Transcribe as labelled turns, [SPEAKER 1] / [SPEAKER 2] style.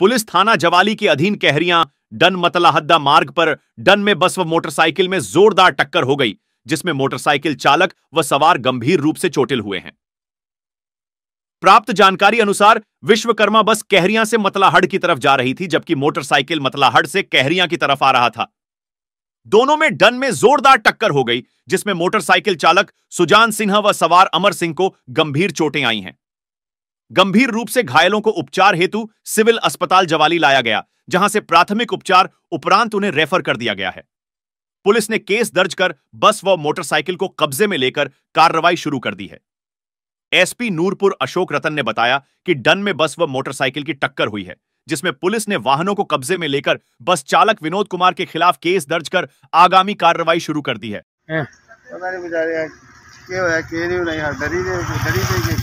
[SPEAKER 1] police थाना जवाली के अधीन कहरिया डन मतलाहद्दा मार्ग पर डन में बस व मोटरसाइकिल में जोरदार टक्कर हो गई जिसमें मोटरसाइकिल चालक व सवार गंभीर रूप से चोटिल हुए हैं प्राप्त जानकारी अनुसार विश्वकर्मा बस कहरिया से मतलाहड़ की तरफ जा रही थी जबकि मोटरसाइकिल मतलाहड़ से कहरिया की तरफ आ रहा था दोनों में डन में जोरदार टक्कर हो गई जिसमें मोटरसाइकिल चालक सुजान सिन्हा व सवार अमर सिंह को गंभीर चोटें आई हैं गंभीर रूप से घायलों को उपचार हेतु सिविल अस्पताल जवाली लाया गया जहां से प्राथमिक उपचार उपरांत उन्हें रेफर कर दिया गया है पुलिस ने केस दर्ज कर बस व मोटरसाइकिल को कब्जे में लेकर कार्रवाई शुरू कर दी है एसपी नूरपुर अशोक रतन ने बताया कि डन में बस व मोटरसाइकिल की टक्कर हुई है जिसमें पुलिस ने वाहनों को कब्जे में लेकर बस चालक विनोद कुमार के खिलाफ केस दर्ज कर आगामी कार्रवाई शुरू कर दी
[SPEAKER 2] है